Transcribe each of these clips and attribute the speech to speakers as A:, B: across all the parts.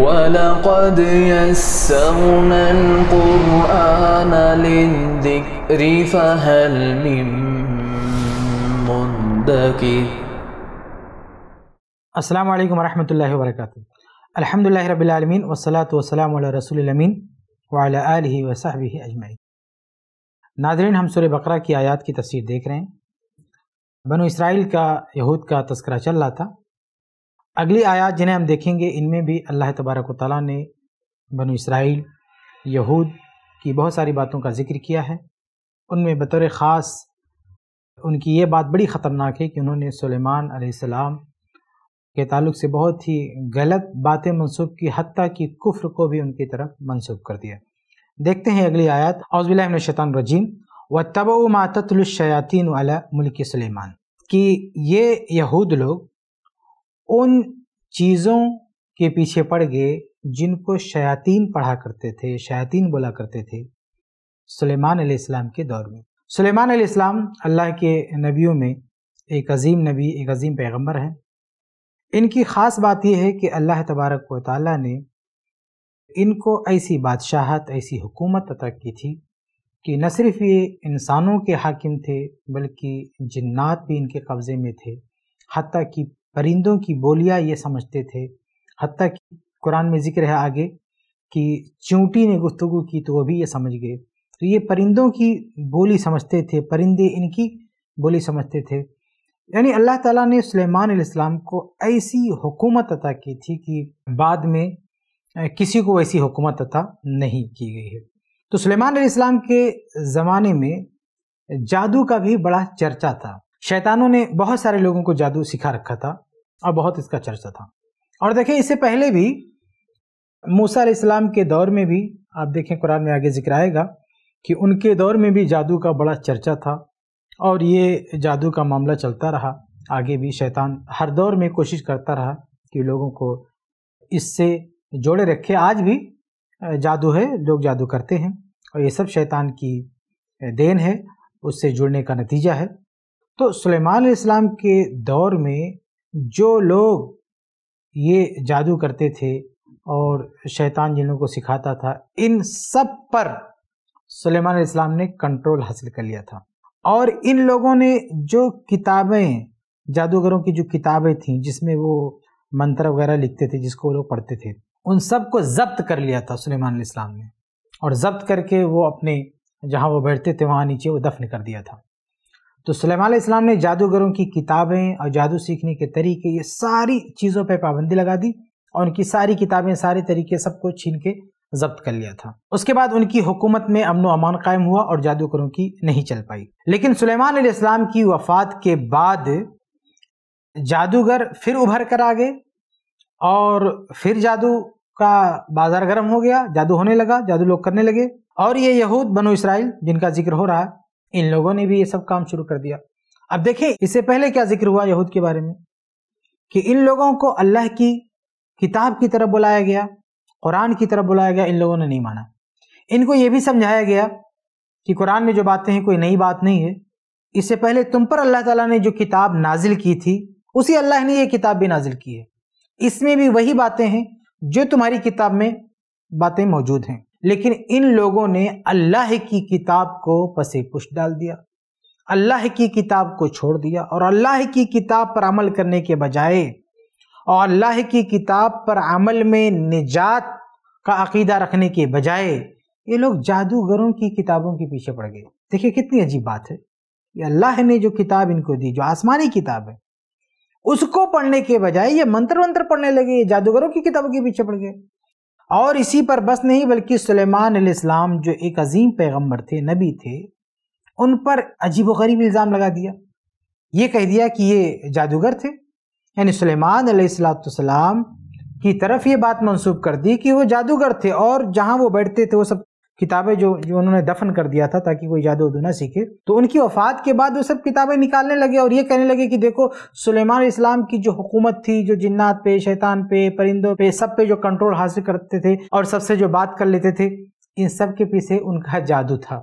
A: ولقد يسرنا القرآن للذكر فهل من مدكر السلام عليكم ورحمة الله وبركاته الحمد لله رب العالمين والصلاة والسلام على رسول الأمين وعلى آله وصحبه أجمعين ناظرین ہم सूर्य بقرہ کی آیات کی تفسیر دیکھ رہے ہیں بنو اسرائیل کا یہود کا تذکرہ چل رہا تھا अगली आयात जिन्हें हम देखेंगे इनमें भी अल्लाह तबारक ताली ने बनु इसराइल यहूद की बहुत सारी बातों का जिक्र किया है उनमें बतौर ख़ास उनकी ये बात बड़ी ख़तरनाक है कि उन्होंने सुलेमान अलैहिस्सलाम के ताल्लुक से बहुत ही गलत बातें मनसूब की हती कि कुफ्र को भी उनकी तरफ मनसूब कर दिया देखते हैं अगली आयत शैतान रजीम व तब मातलशयातिन मुल्क सलेमान कि ये यहूद लोग उन चीज़ों के पीछे पड़ गए जिनको शयातीन पढ़ा करते थे शयातीन बोला करते थे सुलेमान इस्लाम के दौर में सुलेमान इस्लाम अल्लाह के नबियों में एक अजीम नबी एक अजीम पैगंबर हैं इनकी ख़ास बात यह है कि अल्लाह तबारक व ताली ने इनको ऐसी बादशाहत ऐसी हुकूमत अता की थी कि न सिर्फ ये इंसानों के हाकिम थे बल्कि जन्ात भी इनके कब्ज़े में थे हती कि परिंदों की बोलियाँ ये समझते थे हती कि कुरान में जिक्र है आगे कि चूंटी ने गुफ्तु की तो वह भी ये समझ गए तो ये परिंदों की बोली समझते थे परिंदे इनकी बोली समझते थे यानी अल्लाह ताला ने सुलेमान इस्लाम को ऐसी हुकूमत अता की थी कि बाद में किसी को ऐसी हुकूमत अता नहीं की गई है तो सुलेमान इस्लाम के ज़माने में जादू का भी बड़ा चर्चा था शैतानों ने बहुत सारे लोगों को जादू सिखा रखा था और बहुत इसका चर्चा था और देखें इससे पहले भी मूसा इस्लाम के दौर में भी आप देखें कुरान में आगे जिक्र आएगा कि उनके दौर में भी जादू का बड़ा चर्चा था और ये जादू का मामला चलता रहा आगे भी शैतान हर दौर में कोशिश करता रहा कि लोगों को इससे जोड़े रखे आज भी जादू है लोग जादू करते हैं और ये सब शैतान की देन है उससे जुड़ने का नतीजा है तो सुलेमान इस्लाम के दौर में जो लोग ये जादू करते थे और शैतान लोगों को सिखाता था इन सब पर सलेमान इस्लाम ने कंट्रोल हासिल कर लिया था और इन लोगों ने जो किताबें जादूगरों की जो किताबें थीं जिसमें वो मंत्र वगैरह लिखते थे जिसको वो लोग पढ़ते थे उन सब को जब्त कर लिया था सलेमान इस्लाम ने और जब्त करके वो अपने जहाँ वो बैठते थे वहाँ नीचे वो दफन कर दिया था तो सलेमान ने जादूगरों की किताबें और जादू सीखने के तरीके ये सारी चीज़ों पर पाबंदी लगा दी और उनकी सारी किताबें सारे तरीके सबको छीन के जब्त कर लिया था उसके बाद उनकी हुकूमत में अमन अमान कायम हुआ और जादूगरों की नहीं चल पाई लेकिन सुलेमान इस्लाम की वफात के बाद जादूगर फिर उभर कर आ गए और फिर जादू का बाजार गर्म हो गया जादू होने लगा जादू लोग करने लगे और ये यहूद बनो इसराइल जिनका जिक्र हो रहा है इन लोगों ने भी ये सब काम शुरू कर दिया अब देखिए इससे पहले क्या जिक्र हुआ यहूद के बारे में कि इन लोगों को अल्लाह की किताब की तरफ बुलाया गया कुरान की तरफ बुलाया गया इन लोगों ने नहीं माना इनको ये भी समझाया गया कि कुरान में जो बातें हैं कोई नई बात नहीं है इससे पहले तुम पर अल्लाह ताला ने जो किताब नाजिल की थी उसी अल्लाह ने ये किताब भी नाजिल की है इसमें भी वही बातें हैं जो तुम्हारी किताब में बातें मौजूद हैं लेकिन इन लोगों ने अल्लाह की किताब को पसे पुश डाल दिया अल्लाह की किताब को छोड़ दिया और अल्लाह की किताब पर अमल करने के बजाय और अल्लाह की किताब पर अमल में निजात का अकीदा रखने के बजाय ये लोग जादूगरों की किताबों के पीछे पड़ गए देखिए कितनी अजीब बात है ये अल्लाह ने जो किताब इनको दी जो आसमानी किताब है उसको पढ़ने के बजाय ये मंत्र मंत्र पढ़ने लगे ये जादूगरों की किताबों के पीछे पड़ गए और इसी पर बस नहीं बल्कि सुलेमान अलैहिस्सलाम जो एक अजीम पैगम्बर थे नबी थे उन पर अजीब गरीब इल्ज़ाम लगा दिया ये कह दिया कि ये जादूगर थे यानी सुलेमान सलाम की तरफ ये बात मंसूब कर दी कि वो जादूगर थे और जहाँ वो बैठते थे वो सब किताबें जो जो उन्होंने दफन कर दिया था ताकि कोई जादू उदू ना सीखे तो उनकी वफात के बाद वो सब किताबें निकालने लगे और ये कहने लगे कि देखो सुलेमान इस्लाम की जो हुकूमत थी जो जिन्नात पे शैतान पे परिंदों पे सब पे जो कंट्रोल हासिल करते थे और सबसे जो बात कर लेते थे इन सब के पीछे उनका जादू था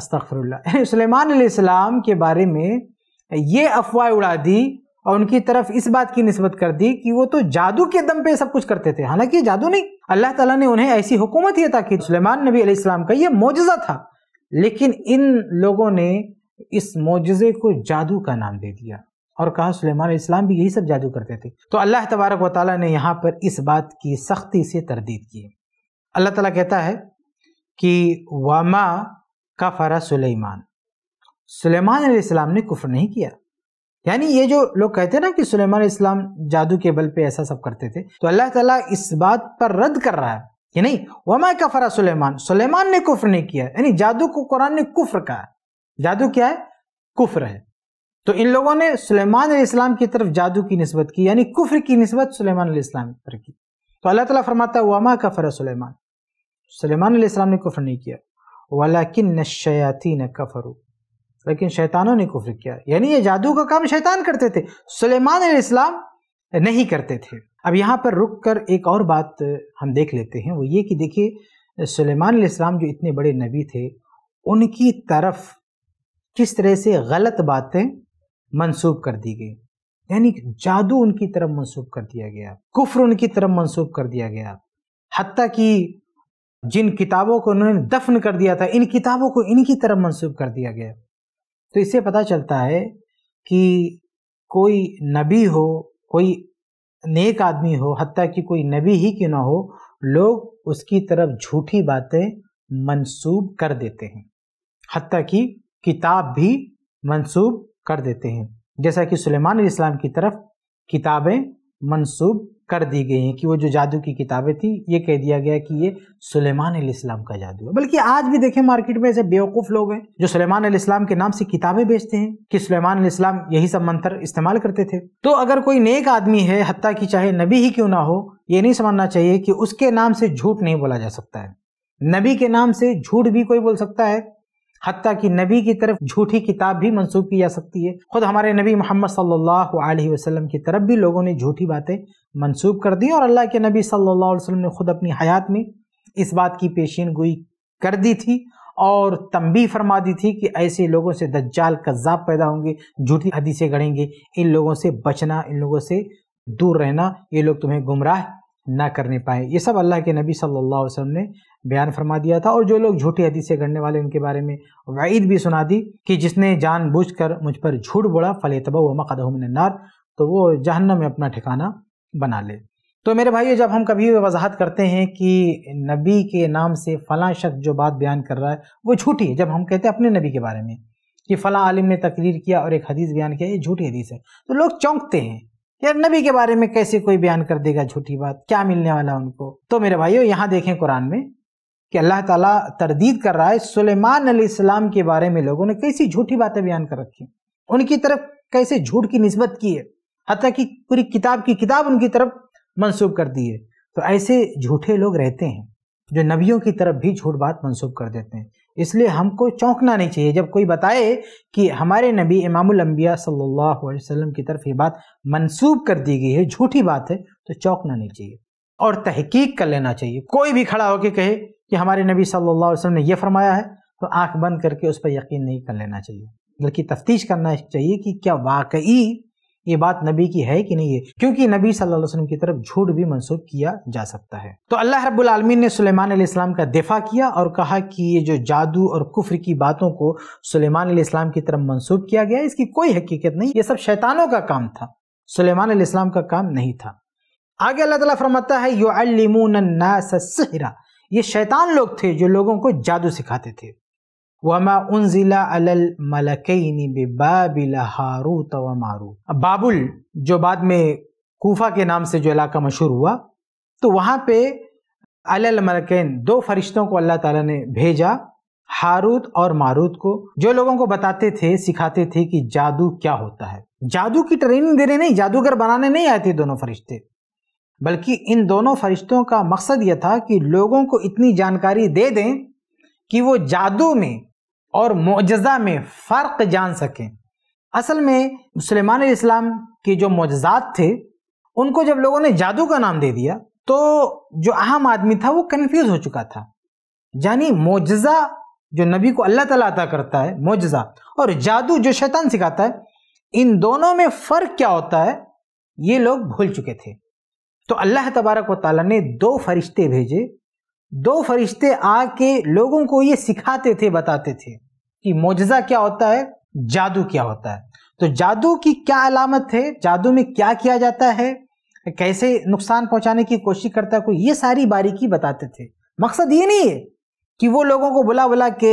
A: अस्तफरल्ला सलेमान इस्लाम के बारे में ये अफवाह उड़ा दी और उनकी तरफ इस बात की नस्बत कर दी कि वो तो जादू के दम पे सब कुछ करते थे हालांकि जादू नहीं अल्लाह ताला ने उन्हें ऐसी हुकूमत ही था कि सलेमान नबी अलैहिस्सलाम का ये मोजा था लेकिन इन लोगों ने इस मुजजे को जादू का नाम दे दिया और कहा सलेमान इस्लाम भी यही सब जादू करते थे तो अल्लाह तबारक व ताली ने यहाँ पर इस बात की सख्ती से तरदीद की अल्लाह ताला कहता है कि वामा का फरा सुलेमान सलेमान ने कुफर नहीं किया यानी ये जो लोग कहते हैं ना कि सुलेमान इस्लाम जादू के बल पे ऐसा सब करते थे तो अल्लाह ताला इस बात पर रद्द कर रहा है कि नहीं वमा कफरा सुलेमान सुलेमान ने कुफ्र नहीं किया यानी जादू को कुरान ने कुफ्र कहा जादू क्या है कुफ्र है तो इन लोगों ने सुलेमान इस्लाम की तरफ जादू की नस्बत की यानी कुफ्र की नस्बत सुलेमान इस्लाम की तरफ की तो अल्लाह तला फरमाता वमा कफरा सुलेमान सुलेमान इस्लाम ने कुफ्र नहीं किया वाला किन शयाती न कफरू लेकिन शैतानों ने कुफ्र किया यानी ये जादू का काम शैतान करते थे सुलेमान इस्लाम नहीं करते थे अब यहाँ पर रुक कर एक और बात हम देख लेते हैं वो ये कि देखिए सुलेमान इस्लाम जो इतने बड़े नबी थे उनकी तरफ किस तरह से गलत बातें मनसूब कर दी गई यानी जादू उनकी तरफ मनसूब कर दिया गया कुफ्र उनकी तरफ मनसूब कर दिया गया हती कि जिन किताबों को उन्होंने दफन कर दिया था इन किताबों को इनकी तरफ मनसूब कर दिया गया तो इससे पता चलता है कि कोई नबी हो कोई नेक आदमी हो हती कि कोई नबी ही क्यों ना हो लोग उसकी तरफ झूठी बातें मंसूब कर देते हैं हती कि किताब भी मंसूब कर देते हैं जैसा कि सुलेमान इस्लाम की तरफ किताबें मंसूब कर दी गई हैं कि वो जो जादू की किताबें थी ये कह दिया गया कि ये सुलेमान इस्लाम का जादू है बल्कि आज भी देखें मार्केट में ऐसे बेवकूफ़ लोग हैं जो सुलेमान इस्लाम के नाम से किताबें बेचते हैं कि सुलेमान इस्लाम यही सब मंत्र इस्तेमाल करते थे तो अगर कोई नेक आदमी है हती की चाहे नबी ही क्यों ना हो ये नहीं समझना चाहिए कि उसके नाम से झूठ नहीं बोला जा सकता है नबी के नाम से झूठ भी कोई बोल सकता है हती कि नबी की तरफ झूठी किताब भी मंसूब की जा सकती है खुद हमारे नबी मोहम्मद सल्ला वसलम की तरफ भी लोगों ने झूठी बातें मंसूब कर दी और अल्लाह के नबी सल्ला वसलम ने खुद अपनी हयात में इस बात की पेशीन गोई कर दी थी और तंबी फरमा दी थी कि ऐसे लोगों से दज्जाल कज्जाब पैदा होंगे झूठी हदीसें गढ़ेंगे इन लोगों से बचना इन लोगों से दूर रहना ये लोग तुम्हें गुमराह ना करने पाए ये सब अल्लाह के नबी सल्लल्लाहु अलैहि वसल्लम ने बयान फरमा दिया था और जो लोग झूठी हदीस से गढ़ने वाले उनके बारे में वईद भी सुना दी कि जिसने जान बूझ कर मुझ पर झूठ बोला फल तबा वमा नार तो वो जहन्नम में अपना ठिकाना बना ले तो मेरे भाई जब हम कभी वजाहत करते हैं कि नबी के नाम से फ़लाँ शख्स जो बात बयान कर रहा है वो झूठी है जब हम कहते हैं अपने नबी के बारे में कि फ़लाँ आलिम ने तकरीर किया और एक हदीस बयान किया ये झूठी हदीस है तो लोग चौंकते हैं यार नबी के बारे में कैसे कोई बयान कर देगा झूठी बात क्या मिलने वाला उनको तो मेरे भाइयों यहाँ देखें कुरान में कि अल्लाह ताला तरदीद कर रहा है सुलेमान सलाम के बारे में लोगों ने कैसी झूठी बातें बयान कर रखी उनकी तरफ कैसे झूठ की नस्बत की है हत्या की पूरी किताब की किताब उनकी तरफ मनसूब कर दी है तो ऐसे झूठे लोग रहते हैं जो नबियों की तरफ भी झूठ बात मनसूब कर देते हैं इसलिए हमको चौंकना नहीं चाहिए जब कोई बताए कि हमारे नबी इमामबिया सल्ला सल्लल्लाहु की तरफ ये बात मनसूब कर दी गई है झूठी बात है तो चौंकना नहीं चाहिए और तहकीक कर लेना चाहिए कोई भी खड़ा होकर कहे कि हमारे नबी सल्लल्लाहु अलैहि वसल्लम ने यह फरमाया है तो आंख बंद करके उस पर यकीन नहीं कर लेना चाहिए बल्कि तफ्तीश करना चाहिए कि क्या वाकई ये बात नबी की है कि नहीं है क्योंकि नबी सल्लल्लाहु अलैहि वसल्लम की तरफ झूठ भी मनसूब किया जा सकता है तो अल्लाह रब्बुल आलमीन ने सुलेमान इस्लाम का दिफा किया और कहा कि ये जो जादू और कुफ्र की बातों को सुलेमान इस्लाम की तरफ मनसूब किया गया इसकी कोई हकीकत नहीं ये सब शैतानों का काम था सुलेमान इस्लाम का काम नहीं था आगे अल्लाह ताला फरमाता है सहरा ये शैतान लोग थे जो लोगों को जादू सिखाते थे वमा उन अलल मलकैनी हारूत व मारूत बाबुल जो बाद में कोफा के नाम से जो इलाका मशहूर हुआ तो वहाँ पे अलल मलकैन दो फरिश्तों को अल्लाह ताला ने भेजा हारूत और मारूत को जो लोगों को बताते थे सिखाते थे कि जादू क्या होता है जादू की ट्रेनिंग देने नहीं जादूगर बनाने नहीं आए थे दोनों फरिश्ते बल्कि इन दोनों फरिश्तों का मकसद यह था कि लोगों को इतनी जानकारी दे दें कि वो जादू में और मुजजा में फ़र्क जान सकें असल में सलेमान इस्लाम के जो मुजजात थे उनको जब लोगों ने जादू का नाम दे दिया तो जो अहम आदमी था वो कन्फ्यूज़ हो चुका था यानी मुजजा जो नबी को अल्लाह ताला अता करता है मुजजा और जादू जो शैतान सिखाता है इन दोनों में फ़र्क क्या होता है ये लोग भूल चुके थे तो अल्लाह तबारक व ताली ने दो फरिश्ते भेजे दो फरिश्ते आके लोगों को ये सिखाते थे बताते थे कि मोजा क्या होता है जादू क्या होता है तो जादू की क्या अलामत है जादू में क्या किया जाता है कैसे नुकसान पहुंचाने की कोशिश करता है कोई ये सारी बारीकी बताते थे मकसद ये नहीं है कि वो लोगों को बुला बुला के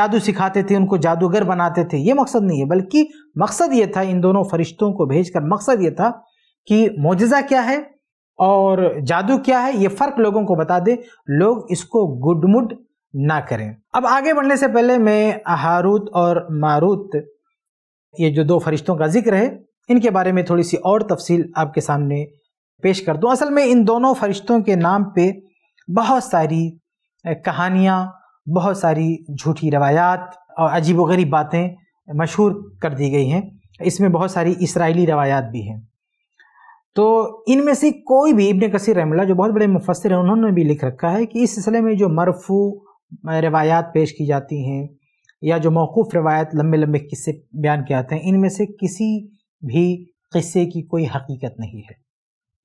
A: जादू सिखाते थे उनको जादूगर बनाते थे ये मकसद नहीं है बल्कि मकसद ये था इन दोनों फरिश्तों को भेजकर मकसद ये था कि मोजा क्या है और जादू क्या है ये फर्क लोगों को बता दे लोग इसको गुडमुड ना करें अब आगे बढ़ने से पहले मैं हारूत और मारूत ये जो दो फरिश्तों का जिक्र है इनके बारे में थोड़ी सी और तफसील आपके सामने पेश कर दूं असल में इन दोनों फरिश्तों के नाम पे बहुत सारी कहानियाँ बहुत सारी झूठी रवायात और अजीब बातें मशहूर कर दी गई हैं इसमें बहुत सारी इसराइली रवायात भी हैं तो इनमें से कोई भी इबन कसर रहमल्ला जो बहुत बड़े मुफसर हैं उन्होंने भी लिख रखा है कि इस सिलसिले में जो मरफू रवायात पेश की जाती हैं या जो मौकूफ़ रवायत लंबे लंबे किस्से बयान किए जाते हैं इनमें से किसी भी किस्से की कोई हकीकत नहीं है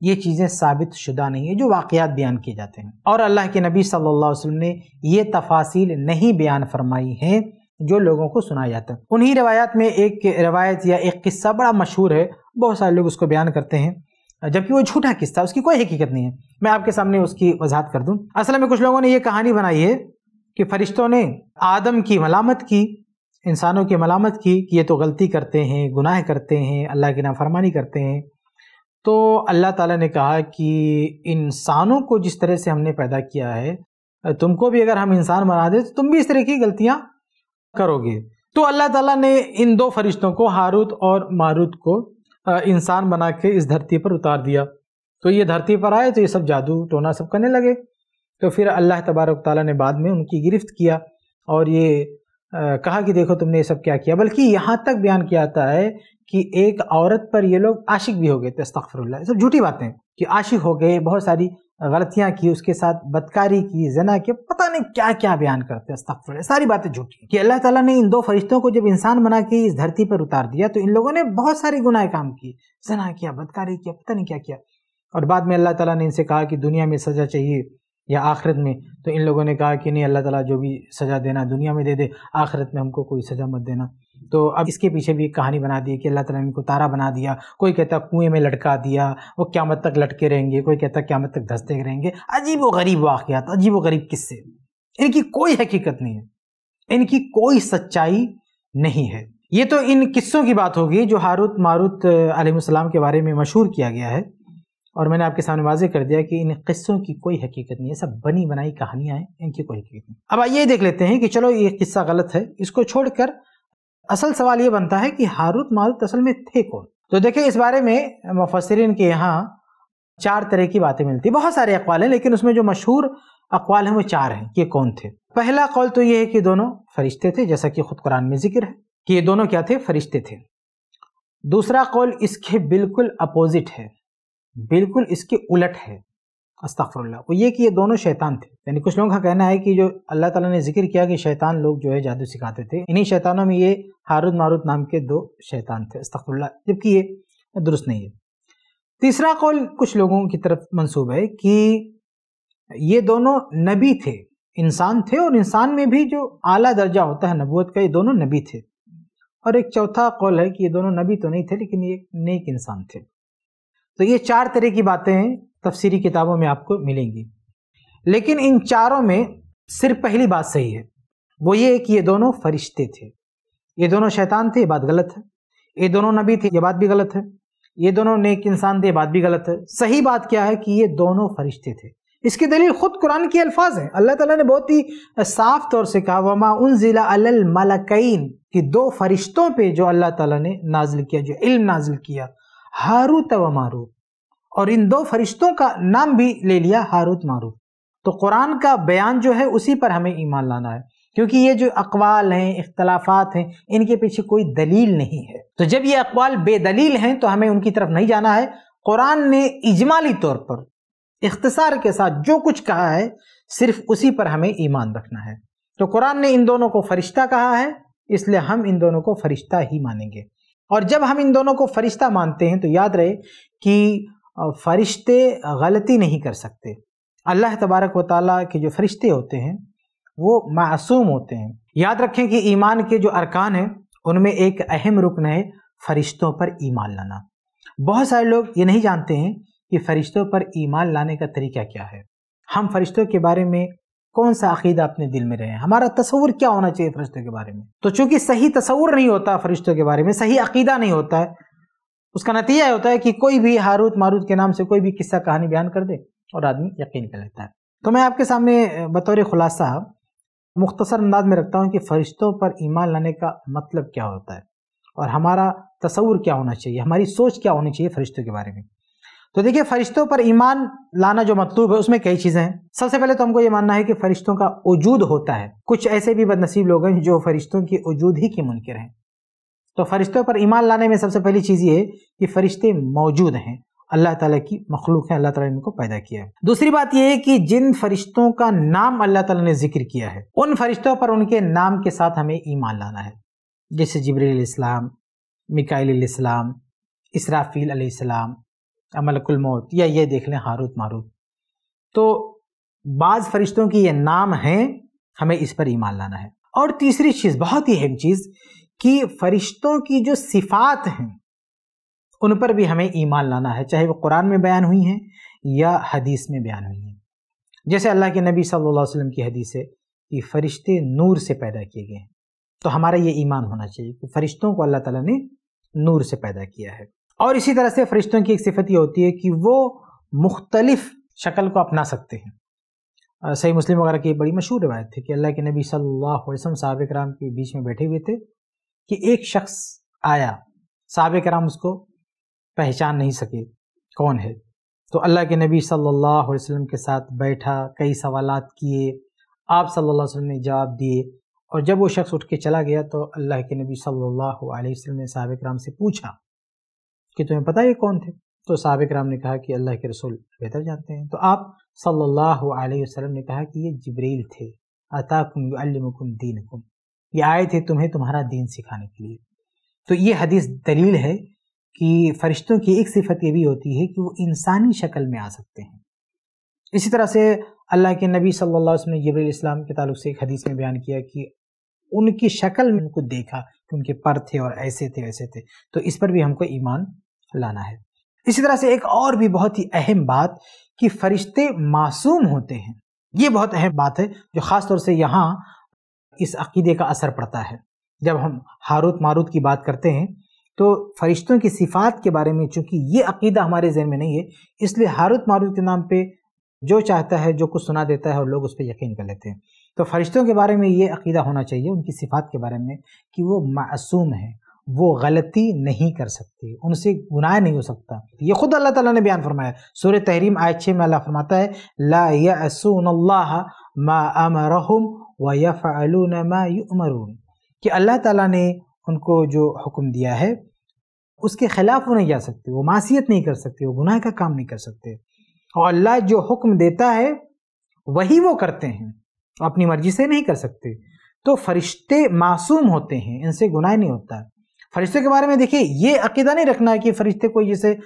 A: ये चीज़ें साबित शुदा नहीं है जो वाक़ात बयान किए जाते हैं और अल्लाह के नबी सल्लल्लाहु अलैहि वसल्लम ने ये तफासिल नहीं बयान फरमाई हैं जो लोगों को सुनाया जाता है उन्हीं रवायात में एक रवायत या एक किस्सा बड़ा मशहूर है बहुत सारे लोग उसको बयान करते हैं जबकि वो झूठा किस्सा उसकी कोई हकीकत नहीं है मैं आपके सामने उसकी वजाहत कर दूं असल में कुछ लोगों ने ये कहानी बनाई है कि फरिश्तों ने आदम की मलामत की इंसानों की मलामत की कि ये तो गलती करते हैं गुनाह करते हैं अल्लाह की नाफरमानी करते हैं तो अल्लाह ताला ने कहा कि इंसानों को जिस तरह से हमने पैदा किया है तुमको भी अगर हम इंसान बना दें तो तुम भी इस तरह की गलतियाँ करोगे तो अल्लाह ताला ने इन दो फरिश्तों को हारूत और मारूत को इंसान बना के इस धरती पर उतार दिया तो ये धरती पर आए तो ये सब जादू टोना सब करने लगे तो फिर अल्लाह तबारक ताली ने बाद में उनकी गिरफ्त किया और ये कहा कि देखो तुमने ये सब क्या किया बल्कि यहाँ तक बयान किया जाता है कि एक औरत पर ये लोग आशिक भी हो गए थे तस्तफ़रल्ला सब झूठी बातें कि आशिक हो गए बहुत सारी गलतियाँ की उसके साथ बदकारी की जना के पता नहीं क्या क्या बयान करते हैं सारी बातें झूठी कि अल्लाह ताला ने इन दो फरिश्तों को जब इंसान बना के इस धरती पर उतार दिया तो इन लोगों ने बहुत सारे गुनाह काम किए जना किया बदकारी किया पता नहीं क्या किया और बाद में अल्लाह ताला ने इनसे कहा कि दुनिया में सज़ा चाहिए या आखिरत में तो इन लोगों ने कहा कि नहीं अल्लाह ताला जो भी सज़ा देना दुनिया में दे दे आखिरत में हमको कोई सज़ा मत देना तो अब इसके पीछे भी एक कहानी बना दी कि अल्लाह तला इनको तारा बना दिया कोई कहता कुएं में लटका दिया वो क्यामत तक लटके रहेंगे कोई कहता क्यामत तक धंसते रहेंगे अजीब व गरीब वाक़ात अजीब व गरीब किस्से इनकी कोई हकीकत नहीं है इनकी कोई सच्चाई नहीं है ये तो इन किस्सों की बात होगी जो हारुत मारुत आलम के बारे में मशहूर किया गया है और मैंने आपके सामने वाजे कर दिया कि इन किस्सों की कोई हकीकत नहीं है सब बनी बनाई कहानियाँ हैं इनकी कोई हकीकत नहीं अब आइए देख लेते हैं कि चलो ये किस्सा गलत है इसको छोड़कर असल सवाल ये बनता है कि हारूत मारूत असल में थे कौन तो देखिए इस बारे में मुफसरिन के यहाँ चार तरह की बातें मिलती बहुत सारे अकवाल हैं लेकिन उसमें जो मशहूर अकवाल हैं वो चार हैं कि कौन थे पहला कौल तो ये है कि दोनों फरिश्ते थे जैसा कि खुद कुरान में जिक्र है कि ये दोनों क्या थे फरिश्ते थे दूसरा कौल इसके बिल्कुल अपोजिट है बिल्कुल इसके उलट है अस्तफ़रल्ला वो ये कि ये दोनों शैतान थे यानी कुछ लोगों का कहना है कि जो अल्लाह ताला ने जिक्र किया कि शैतान लोग जो है जादू सिखाते थे इन्हीं शैतानों में ये हारुद मारुद नाम के दो शैतान थे अस्तफ़रल्ला जबकि ये दुरुस्त नहीं है तीसरा कौल कुछ लोगों की तरफ मनसूब है कि ये दोनों नबी थे इंसान थे और इंसान में भी जो आला दर्जा होता है नबूत का ये दोनों नबी थे और एक चौथा कौल है कि ये दोनों नबी तो नहीं थे लेकिन ये नेक इंसान थे तो ये चार तरह की बातें हैं तफसीरी किताबों में आपको मिलेंगी लेकिन इन चारों में सिर्फ पहली बात सही है वो ये कि ये दोनों फरिश्ते थे ये दोनों शैतान थे ये बात गलत है ये दोनों नबी थे ये बात भी गलत है ये दोनों नेक इंसान थे ये बात भी गलत है सही बात क्या है कि ये दोनों फरिश्ते थे इसकी दलील खुद कुरान के अल्फाज हैं अल्लाह ताला ने बहुत ही साफ तौर से कहा वमा उन ज़िला अलमलकैन कि दो फरिश्तों पे जो अल्लाह ताला ने नाजिल किया जो इल्म नाजिल किया हारूत व मारूत और इन दो फरिश्तों का नाम भी ले लिया हारूत मारूत तो कुरान का बयान जो है उसी पर हमें ईमान लाना है क्योंकि ये जो अकवाल हैं इख्तलाफात हैं इनके पीछे कोई दलील नहीं है तो जब ये अकवाल बेदलील हैं तो हमें उनकी तरफ नहीं जाना है कुरान ने इजमाली तौर पर इख्तसार के साथ जो कुछ कहा है सिर्फ उसी पर हमें ईमान रखना है तो कुरान ने इन दोनों को फरिश्ता कहा है इसलिए हम इन दोनों को फरिश्ता ही मानेंगे और जब हम इन दोनों को फरिश्ता मानते हैं तो याद रहे कि फरिश्ते गलती नहीं कर सकते अल्लाह तबारक व ताली के जो फरिश्ते होते हैं वो मासूम होते हैं याद रखें कि ईमान के जो अरकान हैं उनमें एक अहम रुकन है फरिश्तों पर ईमान लाना बहुत सारे लोग ये नहीं जानते हैं कि फरिश्तों पर ईमान लाने का तरीका क्या है हम फरिश्तों के बारे में कौन सा अकीदा अपने दिल में रहे हमारा तस्वुर क्या होना चाहिए फरिश्तों के बारे में तो चूंकि सही तस्वुर नहीं होता फरिश्तों के बारे में सही अकीदा नहीं होता है उसका नतीजा होता है कि कोई भी हारूत मारूत के नाम से कोई भी किस्सा कहानी बयान कर दे और आदमी यकीन कर लेता है तो मैं आपके सामने बतौर खुलासा मुख्तसर अंदाज में रखता हूँ कि फरिश्तों पर ईमान लाने का मतलब क्या होता है और हमारा तस्वुर क्या होना चाहिए हमारी सोच क्या होनी चाहिए फरिश्तों के बारे में तो देखिए फरिश्तों पर ईमान लाना जो मतलूब है उसमें कई चीज़ें हैं सबसे पहले तो हमको ये मानना है कि फरिश्तों का वजूद होता है कुछ ऐसे भी बदनसीब लोग हैं जो फरिश्तों की वजूद ही के मुनकर हैं तो फरिश्तों पर ईमान लाने में सबसे पहली चीज़ ये कि फ़रिश्ते मौजूद हैं अल्लाह ताला की मखलूक है अल्लाह ताला ने इनको पैदा किया है दूसरी बात यह है कि जिन फरिश्तों का नाम अल्लाह ताला ने जिक्र किया है उन फरिश्तों पर उनके नाम के साथ हमें ईमान लाना है जैसे जबरी इस्लाम मिकाइल इस्लाम इसराफील अलैहिस्सलाम अमलकुल मौत या ये देख लें हारूत मारूत तो बाज़ फरिश्तों की ये नाम हैं हमें इस पर ईमान लाना है और तीसरी चीज़ बहुत ही अहम चीज़ कि फरिश्तों की जो सिफ़ात हैं उन पर भी हमें ईमान लाना है चाहे वो कुरान में बयान हुई हैं या हदीस में बयान हुई हैं जैसे अल्लाह के नबी सल्लल्लाहु अलैहि वसल्लम की हदीस है कि फ़रिश्ते नूर से पैदा किए गए हैं तो हमारा ये ईमान होना चाहिए कि फ़रिश्तों को अल्लाह ताला ने नूर से पैदा किया है और इसी तरह से फरिश्तों की एक सिफत ये होती है कि वो मुख्तलिफ शक्ल को अपना सकते हैं सही मुस्लिम वगैरह की बड़ी मशहूर रवायत थी कि अल्लाह के नबी सल्लल्लाहु अलैहि वसल्लम साहब कराम के बीच में बैठे हुए थे कि एक शख्स आया साहब कराम उसको पहचान नहीं सके कौन है तो अल्लाह के नबी सल्लल्लाहु अलैहि वसल्लम के साथ बैठा कई सवाल किए आप सल्लल्लाहु अलैहि वसल्लम ने जवाब दिए और जब वो शख्स उठ के चला गया तो अल्लाह के नबी सल्लल्लाहु अलैहि वसल्लम ने साहब कराम से पूछा कि तुम्हें पता ये कौन थे तो सबक राम ने कहा कि अल्लाह के रसूल बेहतर जानते हैं तो आप सल्लल्लाहु अलैहि वसल्लम ने कहा कि ये जबरील थे अताकुम युअल्लिमुकुम दीनकुम ये आए थे तुम्हें तुम्हारा दीन सिखाने के लिए तो ये हदीस दलील है कि फरिश्तों की एक सिफत ये भी होती है कि वो इंसानी शक्ल में आ सकते हैं इसी तरह से अल्लाह के नबी सल्लल्लाहु अलैहि वसल्लम ने जबरील इस्लाम के तालुक से एक हदीस में बयान किया कि उनकी शक्ल में उनको देखा कि उनके पर थे और ऐसे थे वैसे थे तो इस पर भी हमको ईमान लाना है इसी तरह से एक और भी बहुत ही अहम बात कि फरिश्ते मासूम होते हैं ये बहुत अहम बात है जो ख़ास तौर से यहाँ इस अकीदे का असर पड़ता है जब हम हारूत मारूत की बात करते हैं तो फरिश्तों की सिफात के बारे में चूंकि ये अकीदा हमारे जहन में नहीं है इसलिए हारूत मारूत के नाम पे जो चाहता है जो कुछ सुना देता है और लोग उस पर यकीन कर लेते हैं तो फरिश्तों के बारे में ये अकीदा होना चाहिए उनकी सिफात के बारे में कि वो मासूम है वो गलती नहीं कर सकती उनसे गुनाह नहीं हो सकता ये खुद अल्लाह ताला ने बयान फरमाया सूर तहरीम आय छः में अल्लाह फरमाता है ला मा अमरहम व यफ़लून मा युमरून कि अल्लाह ताला ने उनको जो हुक्म दिया है उसके ख़िलाफ़ वो नहीं जा सकते वो मासीत नहीं कर सकते वो गुनाह का काम नहीं कर सकते और अल्लाह जो हुक्म देता है वही वो करते हैं अपनी मर्जी से नहीं कर सकते तो फरिश्ते मासूम होते हैं इनसे गुनाह नहीं होता फरिश्ते के बारे में देखिए ये अकीदा नहीं रखना है कि फरिश्ते कोई जैसे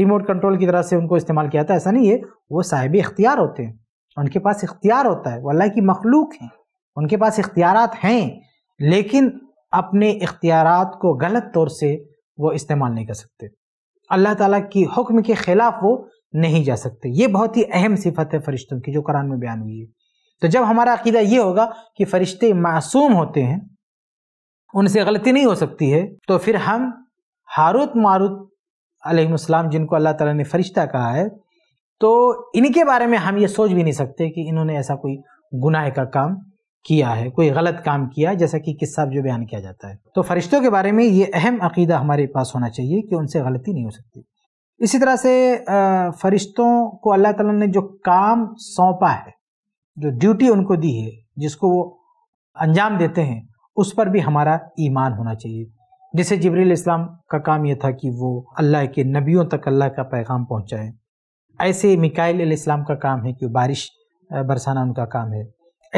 A: रिमोट कंट्रोल की तरह से उनको इस्तेमाल किया जाता है ऐसा नहीं है वो साहिब इख्तियार होते हैं उनके पास इख्तियार होता है वल्ला की मखलूक हैं उनके पास इख्तियार हैं लेकिन अपने इख्तियार को गलत तौर से वो इस्तेमाल नहीं कर सकते अल्लाह ताला की हुक्म के ख़िलाफ़ वो नहीं जा सकते ये बहुत ही अहम सिफत है फरिश्तों की जो कुरान में बयान हुई है तो जब हमारा अकीदा ये होगा कि फरिश्ते मासूम होते हैं उनसे गलती नहीं हो सकती है तो फिर हम हारूत मारूत अलैहिस्सलाम जिनको अल्लाह ताला ने फरिश्ता कहा है तो इनके बारे में हम ये सोच भी नहीं सकते कि इन्होंने ऐसा कोई गुनाह का काम किया है कोई गलत काम किया है जैसा कि किस्सा जो बयान किया जाता है तो फरिश्तों के बारे में ये अहम अकीदा हमारे पास होना चाहिए कि उनसे गलती नहीं हो सकती इसी तरह से फरिश्तों को अल्लाह ताला ने जो काम सौंपा है जो ड्यूटी उनको दी है जिसको वो अंजाम देते हैं उस पर भी हमारा ईमान होना चाहिए जैसे जबरील इस्लाम का काम यह था कि वो अल्लाह के नबियों तक अल्लाह का पैगाम पहुँचाएँ ऐसे मिकाइल इस्लाम का काम है कि बारिश बरसाना उनका काम है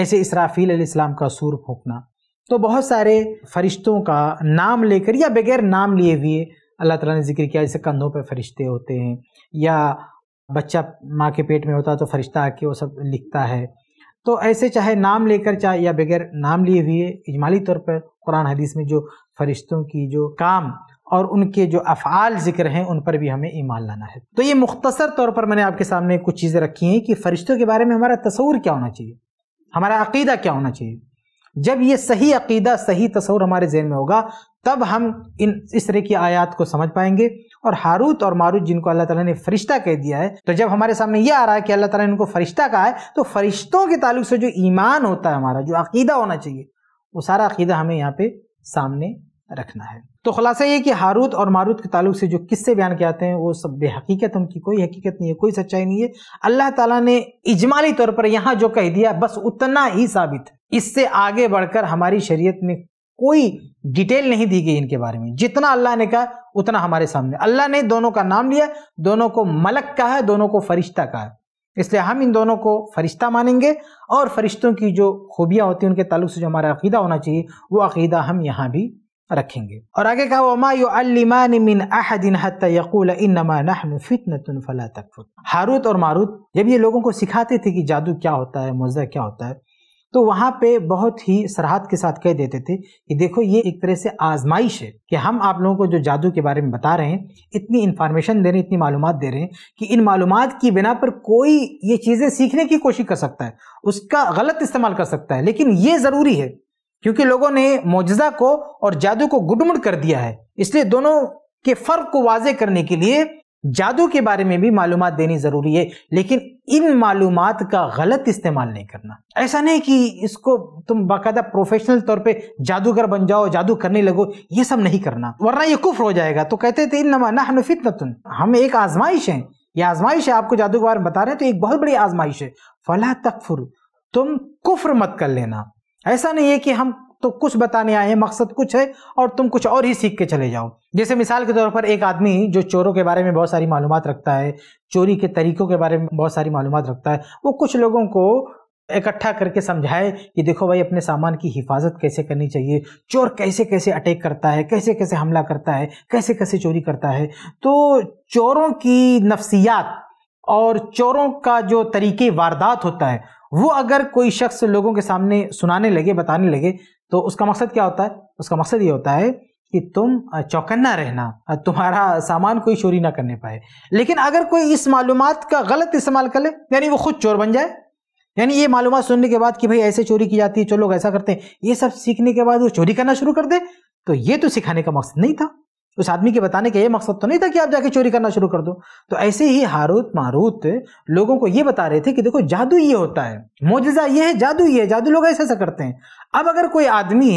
A: ऐसे इसराफील इस्लाम का सूर फूकना तो बहुत सारे फरिश्तों का नाम लेकर या बगैर नाम लिए हुए अल्लाह ताला ने जिक्र किया जैसे कंधों पर फरिश्ते होते हैं या बच्चा माँ के पेट में होता है तो फरिश्ता आके वो सब लिखता है तो ऐसे चाहे नाम लेकर चाहे या बगैर नाम लिए हुए इजमाली तौर पर कुरान हदीस में जो फरिश्तों की जो काम और उनके जो अफ़ाल ज़िक्र हैं उन पर भी हमें ईमान लाना है तो ये मुख्तसर तौर पर मैंने आपके सामने कुछ चीज़ें रखी हैं कि फ़रिश्तों के बारे में हमारा तस्वूर क्या होना चाहिए हमारा अकीदा क्या होना चाहिए जब ये सही अकीदा सही तस्वूर हमारे जहन में होगा तब हम इन इस तरह की आयात को समझ पाएंगे और हारूत और मारूत जिनको अल्लाह ताला ने फरिश्ता कह दिया है तो जब हमारे सामने ये आ रहा है कि अल्लाह ताला ने इनको फरिश्ता कहा है तो फरिश्तों के ताल्लुक से जो ईमान होता है हमारा जो अकीदा होना चाहिए वो सारा अकीदा हमें यहाँ पे सामने रखना है तो खुलासा ये कि हारूत और मारूत के ताल्लुक से जो किस्से बयान किए जाते हैं वो सब बेहकीकत उनकी कोई हकीकत नहीं है कोई सच्चाई नहीं है अल्लाह ताला ने इजमाली तौर पर यहाँ जो कह दिया बस उतना ही साबित है इससे आगे बढ़कर हमारी शरीयत में कोई डिटेल नहीं दी गई इनके बारे में जितना अल्लाह ने कहा उतना हमारे सामने अल्लाह ने दोनों का नाम लिया दोनों को मलक कहा है दोनों को फरिश्ता कहा है इसलिए हम इन दोनों को फरिश्ता मानेंगे और फरिश्तों की जो खूबियाँ होती हैं उनके ताल्लुक से जो हमारा अकीदा होना चाहिए वो अकीदा हम यहाँ भी रखेंगे और आगे कहा वमायुअलिमान अहदिन यकूल फला हारूत और मारूत जब ये लोगों को सिखाते थे कि जादू क्या होता है मोज़ा क्या होता है तो वहां पे बहुत ही सराहत के साथ कह देते थे कि देखो ये एक तरह से आजमाइश है कि हम आप लोगों को जो जादू के बारे में बता रहे हैं इतनी इन्फॉर्मेशन दे रहे हैं इतनी मालूम दे रहे हैं कि इन मालूम की बिना पर कोई ये चीज़ें सीखने की कोशिश कर सकता है उसका गलत इस्तेमाल कर सकता है लेकिन ये ज़रूरी है क्योंकि लोगों ने मुजजा को और जादू को गुडमुड कर दिया है इसलिए दोनों के फ़र्क को वाजे करने के लिए जादू के बारे में भी मालूम देनी ज़रूरी है लेकिन इन मालूम का गलत इस्तेमाल नहीं करना ऐसा नहीं कि इसको तुम बाकायदा प्रोफेशनल तौर पे जादूगर बन जाओ जादू करने लगो ये सब नहीं करना वरना ये कुफ्र हो जाएगा तो कहते थे इन नमा फितनतुन हम एक आजमाइश हैं ये आजमाइश है आपको जादू के बारे में बता रहे हैं तो एक बहुत बड़ी आजमाइश है फला तकफुर तुम कुफ्र मत कर लेना ऐसा नहीं है कि हम तो कुछ बताने आए हैं मकसद कुछ है और तुम कुछ और ही सीख के चले जाओ जैसे मिसाल के तौर पर एक आदमी जो चोरों के बारे में बहुत सारी मालूम रखता है चोरी के तरीकों के बारे में बहुत सारी मालूम रखता है वो कुछ लोगों को इकट्ठा करके समझाए कि देखो भाई अपने सामान की हिफाजत कैसे करनी चाहिए चोर कैसे कैसे अटैक करता है कैसे कैसे हमला करता है कैसे कैसे चोरी करता है तो चोरों की नफसियात और चोरों का जो तरीके वारदात होता है वो अगर कोई शख्स लोगों के सामने सुनाने लगे बताने लगे तो उसका मकसद क्या होता है उसका मकसद ये होता है कि तुम चौकन्ना रहना तुम्हारा सामान कोई चोरी ना करने पाए लेकिन अगर कोई इस मालूम का गलत इस्तेमाल कर ले यानी वो खुद चोर बन जाए यानी ये मालूम सुनने के बाद कि भाई ऐसे चोरी की जाती है चलो लोग ऐसा करते हैं ये सब सीखने के बाद वो चोरी करना शुरू कर दे तो ये तो सिखाने का मकसद नहीं था उस आदमी के बताने का ये मकसद तो नहीं था कि आप जाके चोरी करना शुरू कर दो तो ऐसे ही हारूत मारूत लोगों को ये बता रहे थे कि देखो जादू ये होता है मोजा ये है जादू ये है जादू लोग ऐसे ऐसा करते हैं अब अगर कोई आदमी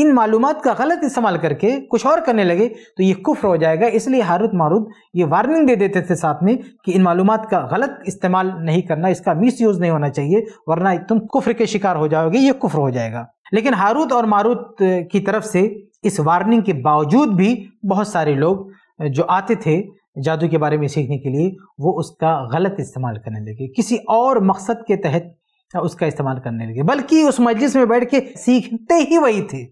A: इन मालूम का गलत इस्तेमाल करके कुछ और करने लगे तो ये कुफ्र हो जाएगा इसलिए हारूत मारूद ये वार्निंग दे देते थे साथ में कि इन मालूम का गलत इस्तेमाल नहीं करना इसका मिस यूज़ नहीं होना चाहिए वरना तुम कुफ्र के शिकार हो जाओगे ये कुफ्र हो जाएगा लेकिन हारूत और मारूत की तरफ से इस वार्निंग के बावजूद भी बहुत सारे लोग जो आते थे जादू के बारे में सीखने के लिए वो उसका गलत इस्तेमाल करने लगे किसी और मकसद के तहत उसका इस्तेमाल करने लगे बल्कि उस मजलिस में बैठ के सीखते ही वही थे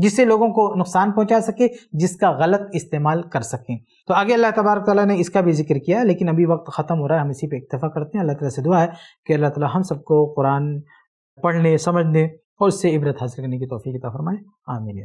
A: जिससे लोगों को नुकसान पहुंचा सके जिसका गलत इस्तेमाल कर सकें तो आगे अल्लाह तबारक ताली ने इसका भी जिक्र किया लेकिन अभी वक्त ख़त्म हो रहा है हम इसी पे इतफ़ा करते हैं अल्लाह ताला से दुआ है कि अल्लाह ताला हम सबको कुरान पढ़ने समझने और उससे इबरत हासिल करने की तोफ़ी की तफरमाएँ आमीन